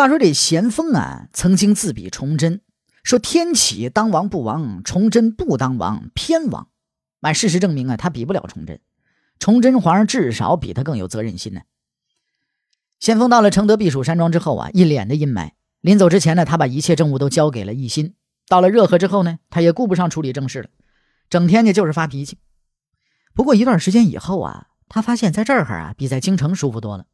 话说这咸丰啊，曾经自比崇祯，说天启当王不亡，崇祯不当王偏亡。那事实证明啊，他比不了崇祯。崇祯皇上至少比他更有责任心呢。咸丰到了承德避暑山庄之后啊，一脸的阴霾。临走之前呢，他把一切政务都交给了奕欣。到了热河之后呢，他也顾不上处理政事了，整天呢就是发脾气。不过一段时间以后啊，他发现在这儿哈啊，比在京城舒服多了。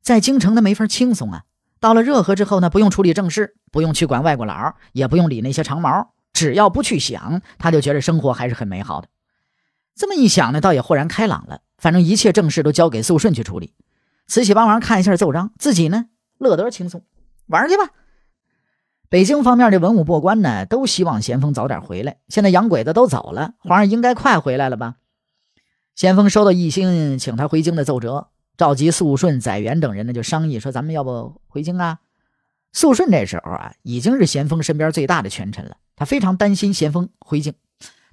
在京城他没法轻松啊。到了热河之后呢，不用处理政事，不用去管外国佬，也不用理那些长毛，只要不去想，他就觉得生活还是很美好的。这么一想呢，倒也豁然开朗了。反正一切正事都交给肃顺去处理，慈禧帮忙看一下奏章，自己呢乐得轻松，玩去吧。北京方面的文武过关呢，都希望咸丰早点回来。现在洋鬼子都走了，皇上应该快回来了吧？咸丰收到一心请他回京的奏折。召集肃顺、载垣等人呢，就商议说：“咱们要不回京啊？”肃顺这时候啊，已经是咸丰身边最大的权臣了，他非常担心咸丰回京，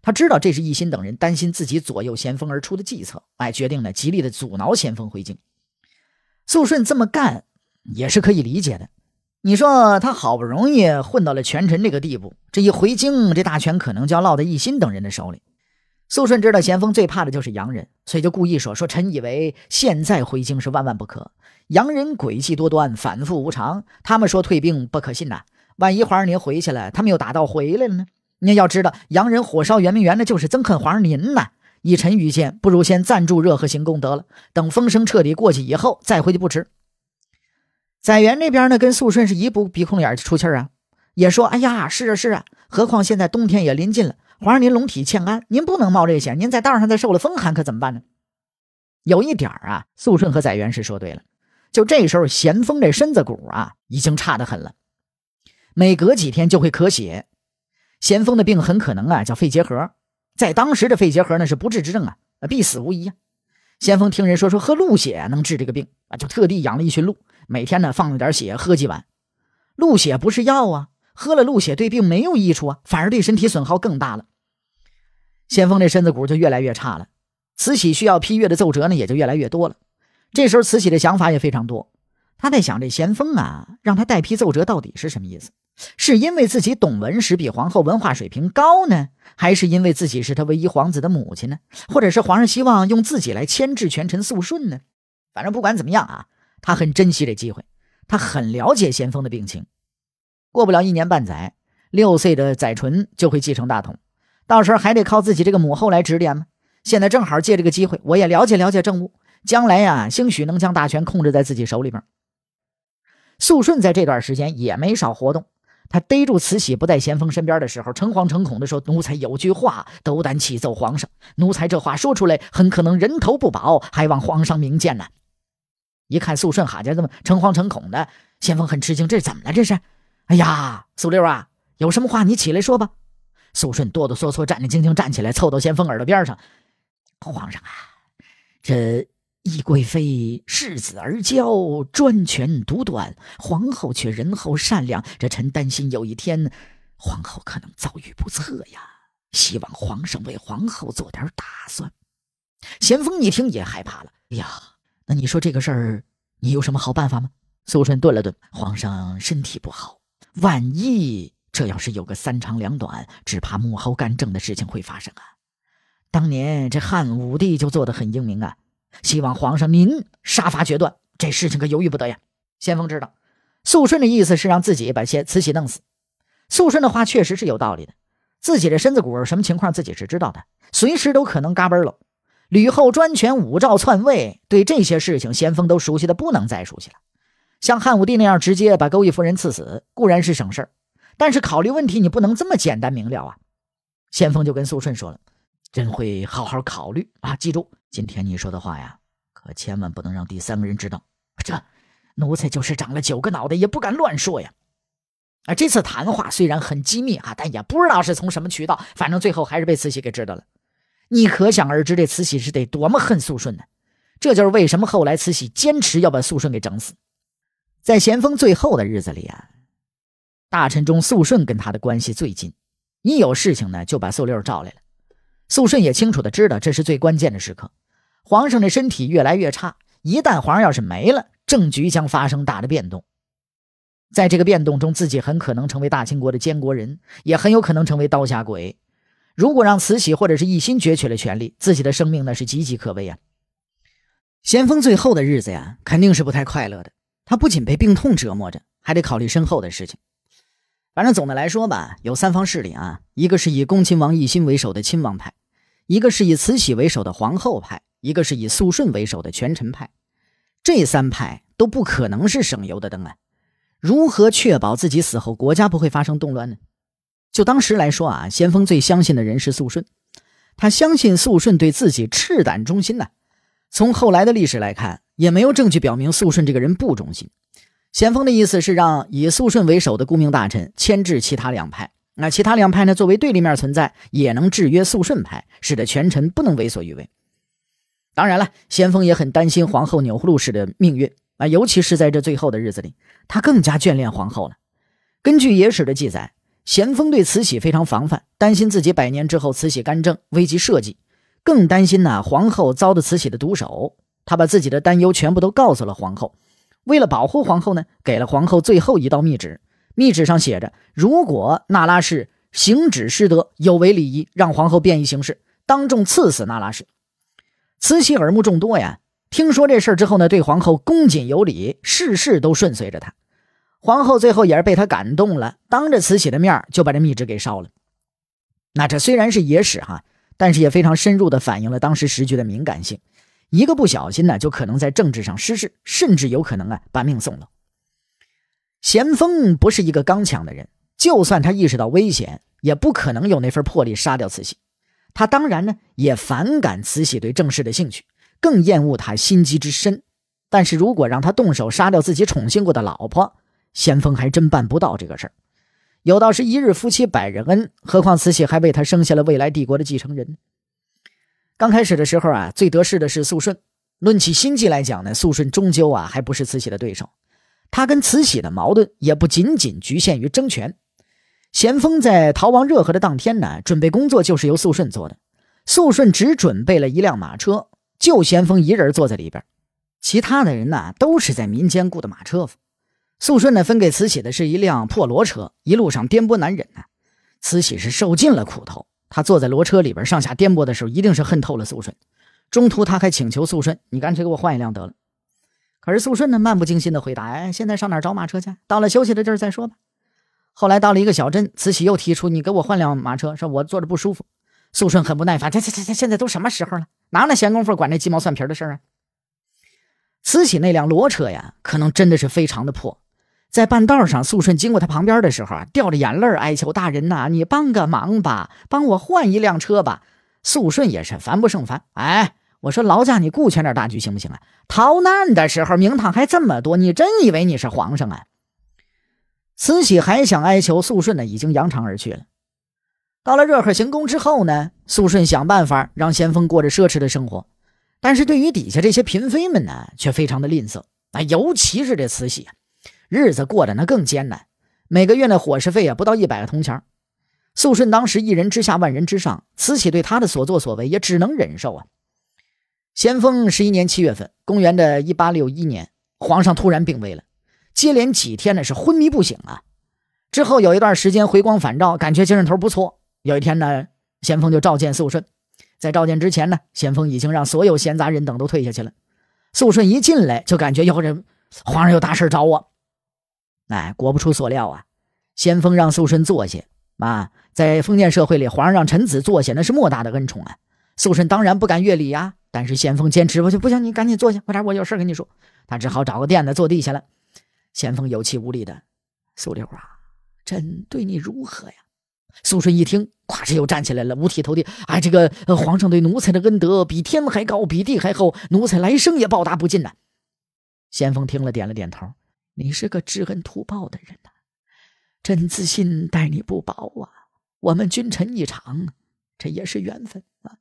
他知道这是一心等人担心自己左右咸丰而出的计策，哎，决定呢极力的阻挠咸丰回京。肃顺这么干也是可以理解的，你说他好不容易混到了权臣这个地步，这一回京，这大权可能就要落在一心等人的手里。肃顺知道咸丰最怕的就是洋人，所以就故意说：“说臣以为现在回京是万万不可。洋人诡计多端，反复无常。他们说退兵不可信呐，万一皇上您回去了，他们又打道回来了呢？您要知道，洋人火烧圆明园，那就是憎恨皇上您呐。以臣愚见，不如先暂住热河行宫得了，等风声彻底过去以后再回去不迟。”载垣那边呢，跟肃顺是一不鼻孔眼出气啊，也说：“哎呀，是啊，是啊。何况现在冬天也临近了。”皇上，您龙体欠安，您不能冒这险。您在道上再受了风寒，可怎么办呢？有一点啊，肃顺和载元是说对了。就这时候，咸丰这身子骨啊，已经差得很了。每隔几天就会咳血。咸丰的病很可能啊，叫肺结核。在当时，这肺结核呢是不治之症啊，必死无疑啊。咸丰听人说说喝鹿血能治这个病啊，就特地养了一群鹿，每天呢放了点血喝几碗。鹿血不是药啊。喝了鹿血对病没有益处啊，反而对身体损耗更大了。咸丰这身子骨就越来越差了。慈禧需要批阅的奏折呢，也就越来越多了。这时候，慈禧的想法也非常多。她在想，这咸丰啊，让他代批奏折到底是什么意思？是因为自己懂文史比皇后文化水平高呢，还是因为自己是他唯一皇子的母亲呢？或者是皇上希望用自己来牵制权臣肃顺呢？反正不管怎么样啊，她很珍惜这机会，她很了解咸丰的病情。过不了一年半载，六岁的载淳就会继承大统，到时候还得靠自己这个母后来指点吗？现在正好借这个机会，我也了解了解政务，将来呀，兴许能将大权控制在自己手里边。肃顺在这段时间也没少活动，他逮住慈禧不在咸丰身边的时候，诚惶诚恐地说：“奴才有句话，斗胆启奏皇上，奴才这话说出来，很可能人头不保，还望皇上明鉴呐。”一看肃顺哈家这么诚惶诚恐的，咸丰很吃惊，这是怎么了？这是？哎呀，苏六啊，有什么话你起来说吧。苏顺哆哆嗦嗦、战战兢兢站起来，凑到咸丰耳朵边上：“皇上啊，这懿贵妃恃子而骄，专权独断，皇后却仁厚善良。这臣担心有一天皇后可能遭遇不测呀，希望皇上为皇后做点打算。”咸丰一听也害怕了：“哎呀，那你说这个事儿，你有什么好办法吗？”苏顺顿了顿：“皇上身体不好。”万一这要是有个三长两短，只怕幕后干政的事情会发生啊！当年这汉武帝就做得很英明啊，希望皇上您杀伐决断，这事情可犹豫不得呀！先锋知道，肃顺的意思是让自己把先慈禧弄死。肃顺的话确实是有道理的，自己的身子骨什么情况自己是知道的，随时都可能嘎嘣了。吕后专权，武曌篡位，对这些事情先锋都熟悉的不能再熟悉了。像汉武帝那样直接把勾弋夫人赐死，固然是省事儿，但是考虑问题你不能这么简单明了啊！咸丰就跟肃顺说了：“朕会好好考虑啊，记住，今天你说的话呀，可千万不能让第三个人知道。这奴才就是长了九个脑袋，也不敢乱说呀。”啊，这次谈话虽然很机密啊，但也不知道是从什么渠道，反正最后还是被慈禧给知道了。你可想而知，这慈禧是得多么恨肃顺呢？这就是为什么后来慈禧坚持要把肃顺给整死。在咸丰最后的日子里啊，大臣中肃顺跟他的关系最近，一有事情呢就把肃六召来了。肃顺也清楚的知道这是最关键的时刻，皇上的身体越来越差，一旦皇上要是没了，政局将发生大的变动，在这个变动中，自己很可能成为大清国的监国人，也很有可能成为刀下鬼。如果让慈禧或者是一心攫取了权力，自己的生命那是岌岌可危啊。咸丰最后的日子呀，肯定是不太快乐的。他不仅被病痛折磨着，还得考虑身后的事情。反正总的来说吧，有三方势力啊：一个是以恭亲王奕欣为首的亲王派，一个是以慈禧为首的皇后派，一个是以肃顺为首的权臣派。这三派都不可能是省油的灯啊！如何确保自己死后国家不会发生动乱呢？就当时来说啊，咸丰最相信的人是肃顺，他相信肃顺对自己赤胆忠心呢。从后来的历史来看。也没有证据表明肃顺这个人不忠心。咸丰的意思是让以肃顺为首的顾命大臣牵制其他两派，那其他两派呢，作为对立面存在，也能制约肃顺派，使得权臣不能为所欲为。当然了，咸丰也很担心皇后钮祜禄氏的命运啊，尤其是在这最后的日子里，他更加眷恋皇后了。根据野史的记载，咸丰对慈禧非常防范，担心自己百年之后慈禧干政危及社稷，更担心呢皇后遭的慈禧的毒手。他把自己的担忧全部都告诉了皇后，为了保护皇后呢，给了皇后最后一道密旨。密旨上写着：“如果那拉氏行止失德，有违礼仪，让皇后便宜行事，当众赐死那拉氏。”慈禧耳目众多呀，听说这事儿之后呢，对皇后恭谨有礼，事事都顺随着她。皇后最后也是被她感动了，当着慈禧的面就把这密旨给烧了。那这虽然是野史哈，但是也非常深入的反映了当时时局的敏感性。一个不小心呢，就可能在政治上失势，甚至有可能啊把命送了。咸丰不是一个刚强的人，就算他意识到危险，也不可能有那份魄力杀掉慈禧。他当然呢也反感慈禧对政事的兴趣，更厌恶他心机之深。但是如果让他动手杀掉自己宠幸过的老婆，咸丰还真办不到这个事儿。有道是一日夫妻百日恩，何况慈禧还为他生下了未来帝国的继承人。刚开始的时候啊，最得势的是肃顺。论起心计来讲呢，肃顺终究啊还不是慈禧的对手。他跟慈禧的矛盾也不仅仅局限于争权。咸丰在逃亡热河的当天呢，准备工作就是由肃顺做的。肃顺只准备了一辆马车，就咸丰一人坐在里边，其他的人呢都是在民间雇的马车夫。肃顺呢分给慈禧的是一辆破骡车，一路上颠簸难忍呢，慈禧是受尽了苦头。他坐在骡车里边上下颠簸的时候，一定是恨透了肃顺。中途他还请求肃顺：“你干脆给我换一辆得了。”可是肃顺呢，漫不经心的回答：“哎，现在上哪儿找马车去？到了休息的地儿再说吧。”后来到了一个小镇，慈禧又提出：“你给我换辆马车，说我坐着不舒服。”肃顺很不耐烦：“这、这、这、这，现在都什么时候了？哪有那闲工夫管这鸡毛蒜皮的事儿啊？”慈禧那辆骡车呀，可能真的是非常的破。在半道上，肃顺经过他旁边的时候啊，掉着眼泪哀求大人呐：“你帮个忙吧，帮我换一辆车吧。”肃顺也是烦不胜烦，哎，我说劳驾你顾全点大局行不行啊？逃难的时候名堂还这么多，你真以为你是皇上啊？慈禧还想哀求肃顺呢，已经扬长而去了。到了热河行宫之后呢，肃顺想办法让咸丰过着奢侈的生活，但是对于底下这些嫔妃们呢，却非常的吝啬啊，尤其是这慈禧。日子过得那更艰难，每个月那伙食费啊不到一百个铜钱儿。肃顺当时一人之下万人之上，慈禧对他的所作所为也只能忍受啊。咸丰十一年七月份，公元的一八六一年，皇上突然病危了，接连几天呢是昏迷不醒啊。之后有一段时间回光返照，感觉精神头不错。有一天呢，咸丰就召见肃顺，在召见之前呢，咸丰已经让所有闲杂人等都退下去了。肃顺一进来就感觉哟这皇上有大事找我。哎，果不出所料啊！先锋让素顺坐下啊，在封建社会里，皇上让臣子坐下那是莫大的恩宠啊。素顺当然不敢越礼呀，但是先锋坚持不行，不行，你赶紧坐下，快点，我有事跟你说。他只好找个垫子坐地下了。先锋有气无力的，素六啊，朕对你如何呀？素顺一听，咵，哧又站起来了，五体投地。哎，这个皇上对奴才的恩德比天还高，比地还厚，奴才来生也报答不尽呐。先锋听了，点了点头。你是个知恩图报的人呐，朕自信待你不薄啊。我们君臣一场，这也是缘分啊。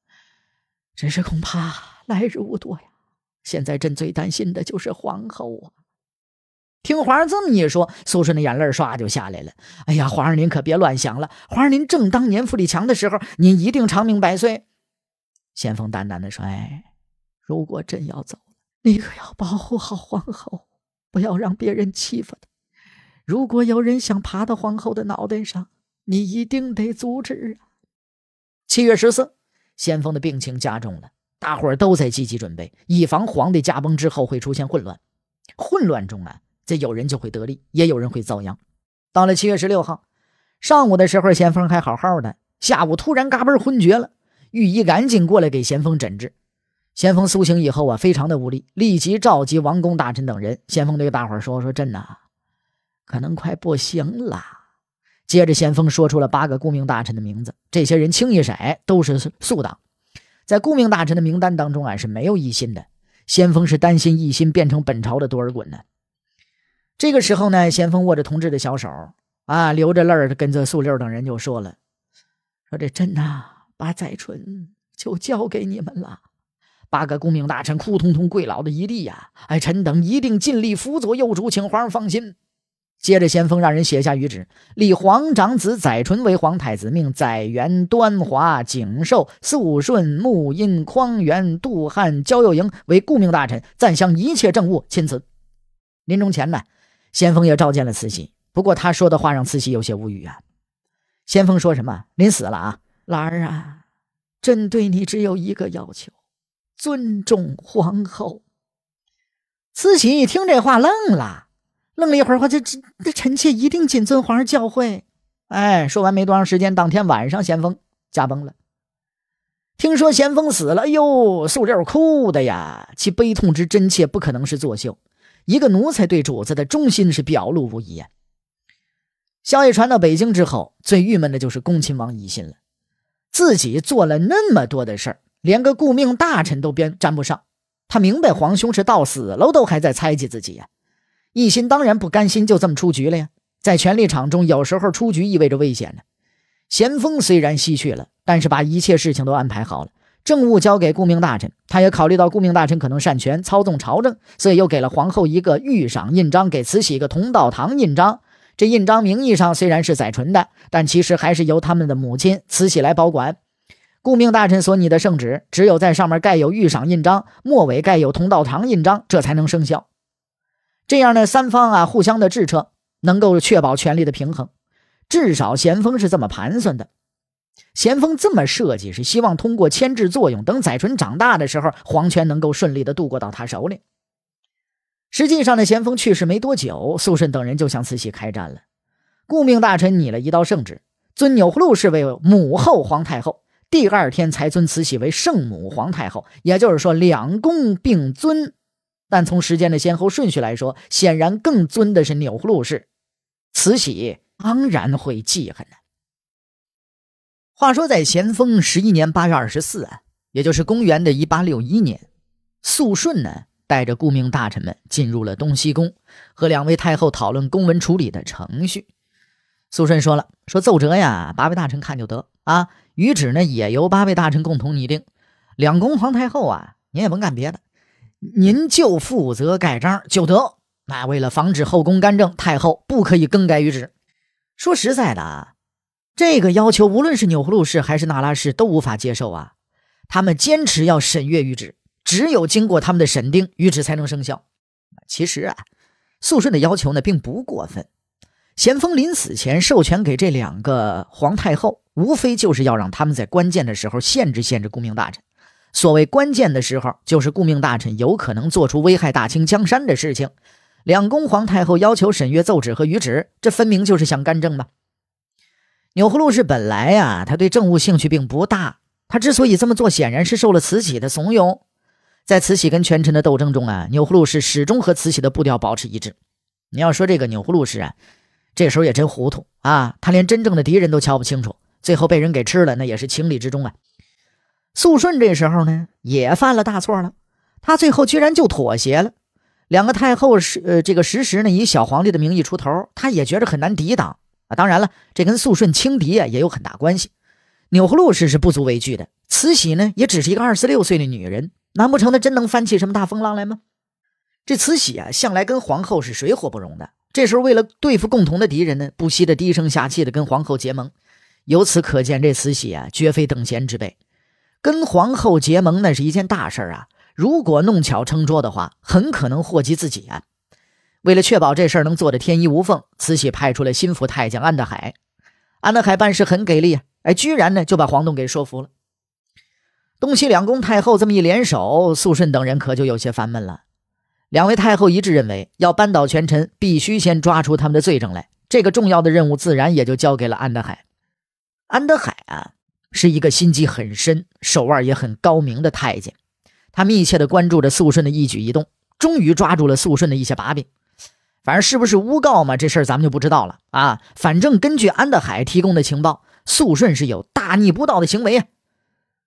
只是恐怕来日无多呀。现在朕最担心的就是皇后啊。听皇上这么一说，苏顺的眼泪唰就下来了。哎呀，皇上您可别乱想了。皇上您正当年富力强的时候，您一定长命百岁。咸丰淡淡的说：“哎，如果朕要走了，你可要保护好皇后。”不要让别人欺负他。如果有人想爬到皇后的脑袋上，你一定得阻止啊！七月十四，咸丰的病情加重了，大伙儿都在积极准备，以防皇帝驾崩之后会出现混乱。混乱中啊，这有人就会得利，也有人会遭殃。到了七月十六号上午的时候，咸丰还好好的，下午突然嘎嘣昏厥了。御医赶紧过来给咸丰诊治。先锋苏醒以后啊，非常的无力，立即召集王公大臣等人。先锋对大伙说：“说朕呐，可能快不行了。”接着，先锋说出了八个顾命大臣的名字。这些人清一色都是素党，在顾命大臣的名单当中啊是没有一心的。先锋是担心一心变成本朝的多尔衮呢。这个时候呢，先锋握着同志的小手啊，流着泪儿，跟着素六等人就说了：“说这朕呐，把载淳就交给你们了。”八个顾命大臣扑通通跪倒的一地呀！哎，臣等一定尽力辅佐幼主，请皇上放心。接着，先锋让人写下谕旨，立皇长子载淳为皇太子，命载垣、端华、景寿、肃顺、穆荫、匡源、杜汉、焦佑瀛为顾命大臣，暂相一切政务。钦此。临终前呢，先锋也召见了慈禧，不过他说的话让慈禧有些无语啊。先锋说什么？临死了啊，兰儿啊，朕对你只有一个要求。尊重皇后，慈禧一听这话愣了，愣了一会儿，话这这这臣妾一定谨遵皇上教诲。”哎，说完没多长时间，当天晚上咸丰驾崩了。听说咸丰死了，哎呦，素六哭的呀，其悲痛之真切，不可能是作秀。一个奴才对主子的忠心是表露无遗啊。消息传到北京之后，最郁闷的就是恭亲王奕䜣了，自己做了那么多的事儿。连个顾命大臣都编沾不上，他明白皇兄是到死了都还在猜忌自己呀。一心当然不甘心就这么出局了呀。在权力场中，有时候出局意味着危险呢。咸丰虽然西去了，但是把一切事情都安排好了，政务交给顾命大臣。他也考虑到顾命大臣可能擅权操纵朝政，所以又给了皇后一个御赏印章，给慈禧一个同道堂印章。这印章名义上虽然是载淳的，但其实还是由他们的母亲慈禧来保管。顾命大臣所拟的圣旨，只有在上面盖有御赏印章，末尾盖有同道堂印章，这才能生效。这样呢，三方啊互相的制撤，能够确保权力的平衡。至少咸丰是这么盘算的。咸丰这么设计，是希望通过牵制作用，等载淳长大的时候，皇权能够顺利的渡过到他手里。实际上呢，咸丰去世没多久，肃顺等人就向慈禧开战了。顾命大臣拟了一道圣旨，尊钮祜禄氏为母后皇太后。第二天才尊慈禧为圣母皇太后，也就是说两宫并尊。但从时间的先后顺序来说，显然更尊的是钮祜禄氏。慈禧当然会记恨话说，在咸丰十一年八月二十四啊，也就是公元的一八六一年，肃顺呢带着顾命大臣们进入了东西宫，和两位太后讨论公文处理的程序。肃顺说了：“说奏折呀，八位大臣看就得啊。”谕旨呢，也由八位大臣共同拟定。两宫皇太后啊，您也甭干别的，您就负责盖章就得。那为了防止后宫干政，太后不可以更改谕旨。说实在的，啊，这个要求无论是钮祜禄氏还是那拉氏都无法接受啊。他们坚持要审阅谕旨，只有经过他们的审定，谕旨才能生效。其实啊，肃顺的要求呢，并不过分。咸丰临死前授权给这两个皇太后，无非就是要让他们在关键的时候限制限制顾命大臣。所谓关键的时候，就是顾命大臣有可能做出危害大清江山的事情。两宫皇太后要求审阅奏旨和谕旨，这分明就是想干政吧？钮祜禄氏本来呀，他对政务兴趣并不大。他之所以这么做，显然是受了慈禧的怂恿。在慈禧跟权臣的斗争中啊，钮祜禄氏始终和慈禧的步调保持一致。你要说这个钮祜禄氏啊。这时候也真糊涂啊！他连真正的敌人都瞧不清楚，最后被人给吃了，那也是情理之中啊。肃顺这时候呢也犯了大错了，他最后居然就妥协了。两个太后是呃这个时时呢以小皇帝的名义出头，他也觉着很难抵挡啊。当然了，这跟肃顺轻敌啊也有很大关系。钮祜禄氏是不足为惧的，慈禧呢也只是一个二十六岁的女人，难不成她真能翻起什么大风浪来吗？这慈禧啊向来跟皇后是水火不容的。这时候，为了对付共同的敌人呢，不惜的低声下气的跟皇后结盟。由此可见，这慈禧啊，绝非等闲之辈。跟皇后结盟，那是一件大事儿啊。如果弄巧成拙的话，很可能祸及自己啊。为了确保这事儿能做得天衣无缝，慈禧派出了心腹太监安德海。安德海办事很给力，啊，哎，居然呢就把黄栋给说服了。东西两宫太后这么一联手，肃顺等人可就有些烦闷了。两位太后一致认为，要扳倒权臣，必须先抓出他们的罪证来。这个重要的任务自然也就交给了安德海。安德海啊，是一个心机很深、手腕也很高明的太监。他密切的关注着肃顺的一举一动，终于抓住了肃顺的一些把柄。反正是不是诬告嘛？这事儿咱们就不知道了啊。反正根据安德海提供的情报，肃顺是有大逆不道的行为。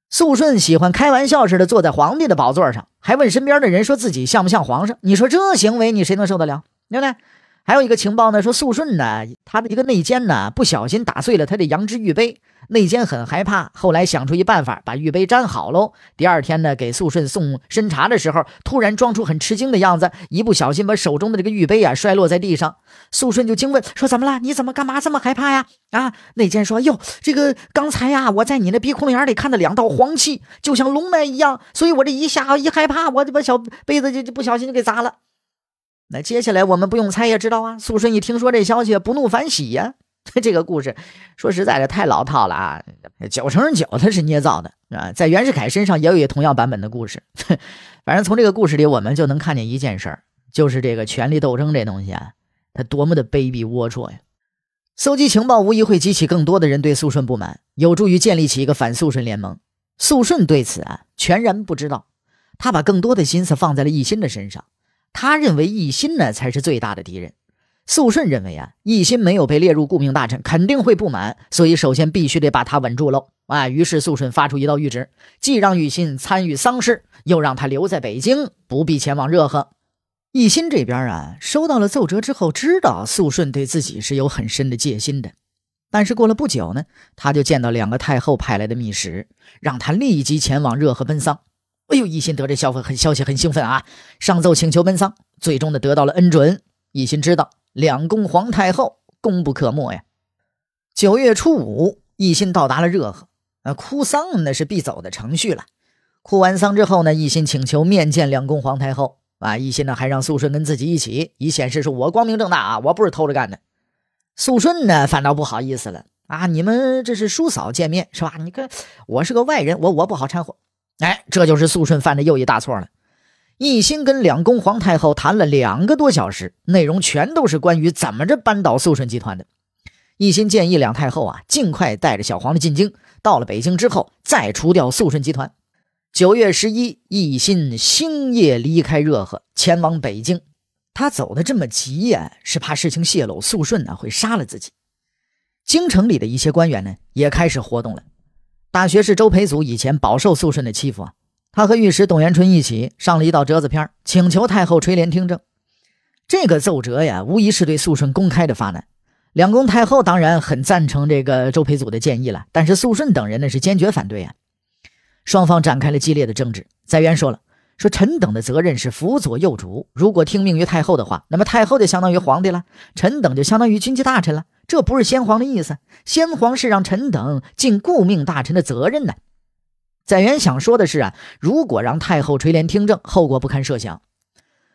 肃顺喜欢开玩笑似的坐在皇帝的宝座上，还问身边的人说自己像不像皇上。你说这行为，你谁能受得了？对不对？还有一个情报呢，说肃顺呢，他的一个内奸呢，不小心打碎了他的羊脂玉杯。内奸很害怕，后来想出一办法，把玉杯粘好喽。第二天呢，给肃顺送参茶的时候，突然装出很吃惊的样子，一不小心把手中的这个玉杯啊摔落在地上。肃顺就惊问说：“怎么了？你怎么干嘛这么害怕呀？”啊，内奸说：“哟，这个刚才呀，我在你那鼻孔眼里看到两道黄气，就像龙脉一样，所以我这一下一害怕，我就把小杯子就就不小心就给砸了。”那接下来我们不用猜也知道啊，肃顺一听说这消息，不怒反喜呀。这个故事说实在是太老套了啊，九成九他是捏造的啊。在袁世凯身上也有同样版本的故事。反正从这个故事里，我们就能看见一件事儿，就是这个权力斗争这东西，啊，它多么的卑鄙龌龊呀！搜集情报无疑会激起更多的人对肃顺不满，有助于建立起一个反肃顺联盟。肃顺对此啊全然不知道，他把更多的心思放在了奕欣的身上。他认为奕心呢才是最大的敌人。肃顺认为啊，奕心没有被列入顾命大臣，肯定会不满，所以首先必须得把他稳住喽。啊，于是肃顺发出一道谕旨，既让玉心参与丧事，又让他留在北京，不必前往热河。一心这边啊，收到了奏折之后，知道肃顺对自己是有很深的戒心的，但是过了不久呢，他就见到两个太后派来的密使，让他立即前往热河奔丧。哎呦，一心得这消很消息很兴奋啊！上奏请求奔丧，最终呢得到了恩准。一心知道两宫皇太后功不可没呀。九月初五，一心到达了热河，啊，哭丧那是必走的程序了。哭完丧之后呢，一心请求面见两宫皇太后啊。一心呢还让肃顺跟自己一起，以显示说我光明正大啊，我不是偷着干的。肃顺呢反倒不好意思了啊，你们这是叔嫂见面是吧？你看我是个外人，我我不好掺和。哎，这就是肃顺犯的又一大错了。一心跟两宫皇太后谈了两个多小时，内容全都是关于怎么着扳倒肃顺集团的。一心建议两太后啊，尽快带着小皇帝进京，到了北京之后再除掉肃顺集团。九月十一，一心星夜离开热河，前往北京。他走的这么急呀，是怕事情泄露，肃顺呢会杀了自己。京城里的一些官员呢，也开始活动了。大学士周培祖以前饱受肃顺的欺负啊，他和御史董元春一起上了一道折子片，请求太后垂帘听政。这个奏折呀，无疑是对肃顺公开的发难。两宫太后当然很赞成这个周培祖的建议了，但是肃顺等人呢是坚决反对啊。双方展开了激烈的争执。载渊说了：“说臣等的责任是辅佐幼主，如果听命于太后的话，那么太后就相当于皇帝了，臣等就相当于军机大臣了。”这不是先皇的意思，先皇是让臣等尽顾命大臣的责任呢。载垣想说的是啊，如果让太后垂帘听政，后果不堪设想。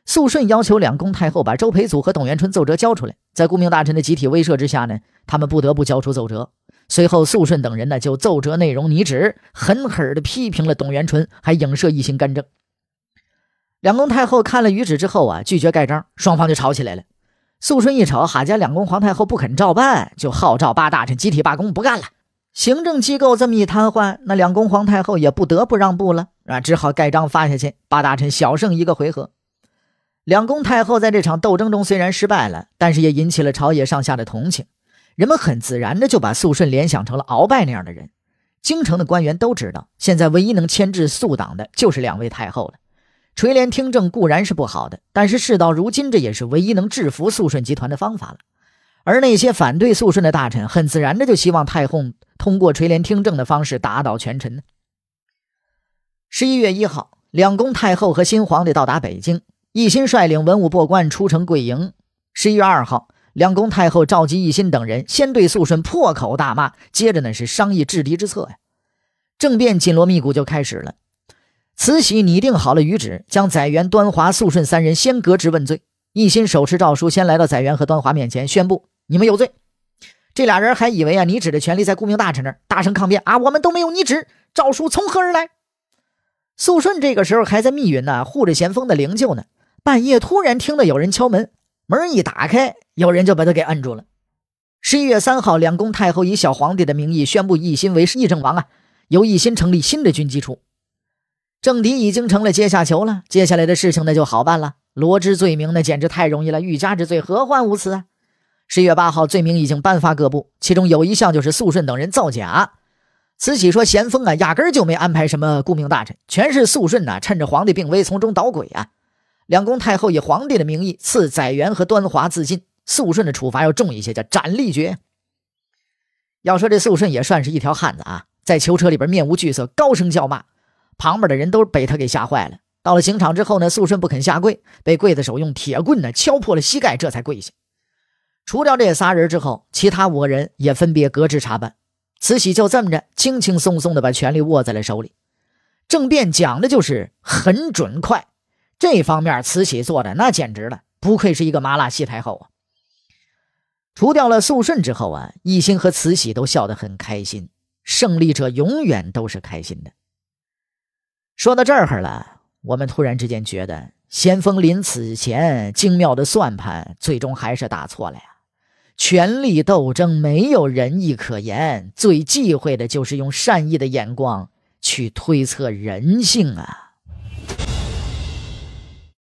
肃顺要求两宫太后把周培祖和董元春奏折交出来，在顾命大臣的集体威慑之下呢，他们不得不交出奏折。随后，肃顺等人呢就奏折内容拟旨，狠狠地批评了董元春，还影射一行干政。两宫太后看了谕旨之后啊，拒绝盖章，双方就吵起来了。肃顺一瞅，哈家两宫皇太后不肯照办，就号召八大臣集体罢工，不干了。行政机构这么一瘫痪，那两宫皇太后也不得不让步了啊，只好盖章发下去。八大臣小胜一个回合。两宫太后在这场斗争中虽然失败了，但是也引起了朝野上下的同情。人们很自然的就把肃顺联想成了鳌拜那样的人。京城的官员都知道，现在唯一能牵制肃党的就是两位太后了。垂帘听政固然是不好的，但是事到如今，这也是唯一能制服肃顺集团的方法了。而那些反对肃顺的大臣，很自然的就希望太后通过垂帘听政的方式打倒权臣呢。十一月一号，两宫太后和新皇帝到达北京，奕欣率领文武破关出城跪迎。十一月二号，两宫太后召集奕欣等人，先对肃顺破口大骂，接着呢是商议制敌之策呀。政变紧锣密鼓就开始了。慈禧拟定好了谕旨，将载元、端华、肃顺三人先革职问罪。一心手持诏书，先来到载元和端华面前，宣布：“你们有罪。”这俩人还以为啊，拟旨的权力在顾命大臣那儿，大声抗辩：“啊，我们都没有拟旨，诏书从何而来？”肃顺这个时候还在密云呢，护着咸丰的灵柩呢。半夜突然听到有人敲门，门一打开，有人就把他给摁住了。十一月三号，两宫太后以小皇帝的名义宣布奕欣为议政王啊，由奕欣成立新的军机处。政敌已经成了阶下囚了，接下来的事情那就好办了。罗织罪名那简直太容易了，欲加之罪何患无辞啊！十月八号，罪名已经颁发各部，其中有一项就是肃顺等人造假。慈禧说：“咸丰啊，压根儿就没安排什么顾命大臣，全是肃顺呐，趁着皇帝病危从中捣鬼啊！”两宫太后以皇帝的名义赐载垣和端华自尽，肃顺的处罚要重一些，叫斩立决。要说这肃顺也算是一条汉子啊，在囚车里边面无惧色，高声叫骂。旁边的人都被他给吓坏了。到了刑场之后呢，肃顺不肯下跪，被刽子手用铁棍呢敲破了膝盖，这才跪下。除掉这仨人之后，其他五个人也分别革职查办。慈禧就这么着，轻轻松松的把权力握在了手里。政变讲的就是很准快，这方面慈禧做的那简直了，不愧是一个麻辣西太后啊！除掉了肃顺之后啊，奕欣和慈禧都笑得很开心。胜利者永远都是开心的。说到这儿了，我们突然之间觉得，咸丰临死前精妙的算盘，最终还是打错了呀！权力斗争没有仁义可言，最忌讳的就是用善意的眼光去推测人性啊！